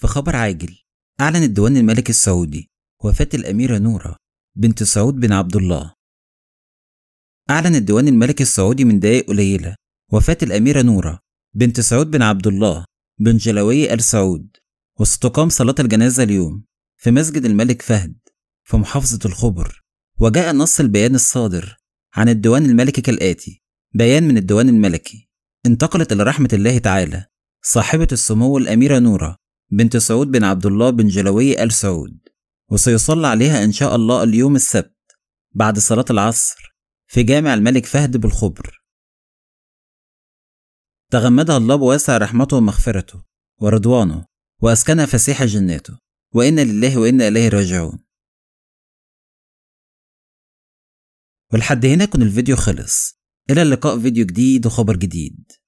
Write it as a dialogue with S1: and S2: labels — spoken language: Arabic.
S1: في خبر عاجل أعلن الديوان الملكي السعودي وفاة الأميرة نورة بنت سعود بن عبد الله أعلن الديوان الملكي السعودي من دقائق قليلة وفاة الأميرة نورة بنت سعود بن عبد الله بن جلوي آل سعود وستقام صلاة الجنازة اليوم في مسجد الملك فهد في محافظة الخبر وجاء نص البيان الصادر عن الديوان الملكي كالآتي بيان من الديوان الملكي انتقلت إلى رحمة الله تعالى صاحبة السمو الأميرة نورة بنت سعود بن عبد الله بن جلوي آل سعود وسيصلى عليها إن شاء الله اليوم السبت بعد صلاة العصر في جامع الملك فهد بالخبر تغمدها الله بواسع رحمته ومغفرته ورضوانه وأسكنها فسيح جناته وإنا لله وإنا إليه راجعون
S2: ولحد هنا يكون الفيديو خلص إلى اللقاء فيديو جديد وخبر جديد